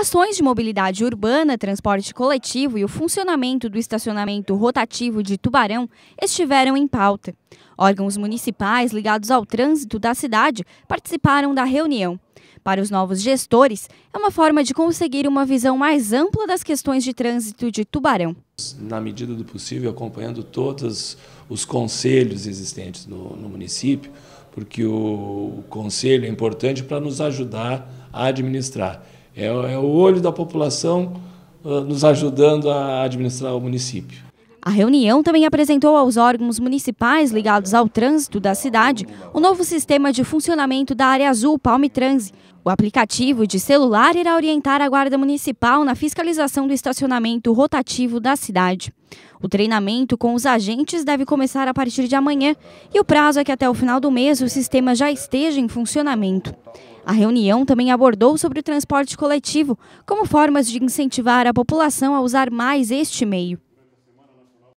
Ações de mobilidade urbana, transporte coletivo e o funcionamento do estacionamento rotativo de Tubarão estiveram em pauta. Órgãos municipais ligados ao trânsito da cidade participaram da reunião. Para os novos gestores, é uma forma de conseguir uma visão mais ampla das questões de trânsito de Tubarão. Na medida do possível, acompanhando todos os conselhos existentes no, no município, porque o, o conselho é importante para nos ajudar a administrar. É, é o olho da população uh, nos ajudando a administrar o município. A reunião também apresentou aos órgãos municipais ligados ao trânsito da cidade o novo sistema de funcionamento da área azul Palme Transe. O aplicativo de celular irá orientar a Guarda Municipal na fiscalização do estacionamento rotativo da cidade. O treinamento com os agentes deve começar a partir de amanhã e o prazo é que até o final do mês o sistema já esteja em funcionamento. A reunião também abordou sobre o transporte coletivo, como formas de incentivar a população a usar mais este meio.